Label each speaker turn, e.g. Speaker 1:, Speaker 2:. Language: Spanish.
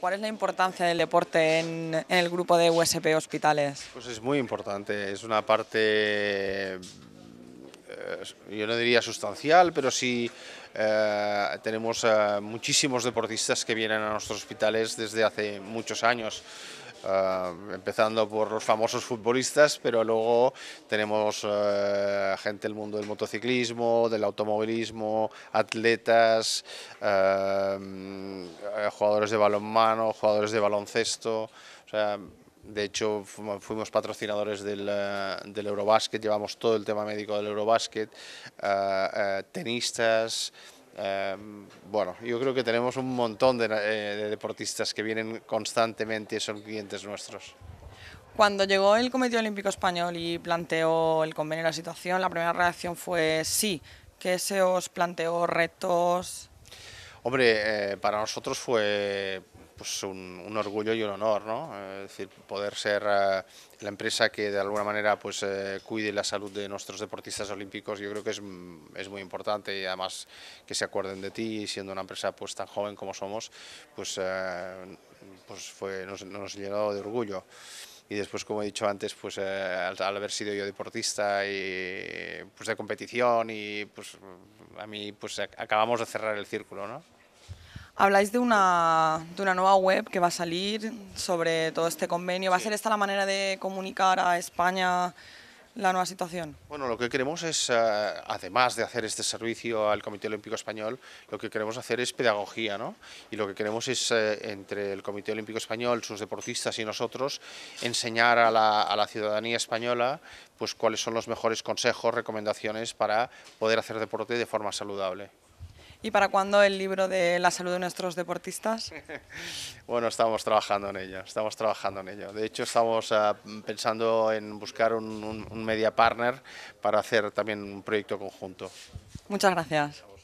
Speaker 1: ¿Cuál es la importancia del deporte en, el grupo de USP Hospitales?
Speaker 2: Pues es muy importante, es una parte eh, yo no diría sustancial, pero sí eh, tenemos eh, muchísimos deportistas que vienen a nuestros hospitales desde hace muchos años. Ah, empezando por los famosos futbolistas, pero luego tenemos eh, gente del mundo del motociclismo, del automovilismo, atletas, eh, eh, jugadores de balonmano, jugadores de baloncesto. O sea, de hecho, fuimos patrocinadores del, del, Eurobasket, llevamos todo el tema médico del Eurobasket, tenistas. Em, bueno, yo creo que tenemos un montón eh, de, deportistas que vienen constantemente y son clientes nuestros.
Speaker 1: Cuando llegó el Comité Olímpico Español y planteó el convenio de la situación, la primera reacción fue sí, que se os planteó retos.
Speaker 2: Hombre, eh, para nosotros fue pues un, orgullo y un honor, ¿no? Eh, es decir, poder ser eh, la empresa que de alguna manera pues eh, cuide la salud de nuestros deportistas olímpicos, yo creo que es, es, muy importante y además que se acuerden de ti siendo una empresa pues tan joven como somos, pues, pues fue, nos, nos llenó de orgullo y después como he dicho antes pues al, al, haber sido yo deportista y pues de competición y pues a mí pues acabamos de cerrar el círculo no
Speaker 1: Habláis de una, nueva web que va a salir sobre todo este convenio. ¿Va a ser esta la manera de comunicar a España la nueva situación?
Speaker 2: Bueno, lo que queremos es, eh, además de hacer este servicio al Comité Olímpico Español, lo que queremos hacer es pedagogía, ¿no? Y lo que queremos es, eh, entre el Comité Olímpico Español, sus deportistas y nosotros, enseñar a la, a la ciudadanía española pues cuáles son los mejores consejos, recomendaciones para poder hacer deporte de forma saludable.
Speaker 1: ¿Y para cuándo el libro de la salud de nuestros deportistas?
Speaker 2: bueno, estamos trabajando en ello, estamos trabajando en ello. De hecho, estamos eh, pensando en buscar un media partner para hacer también un proyecto conjunto.
Speaker 1: Muchas gracias.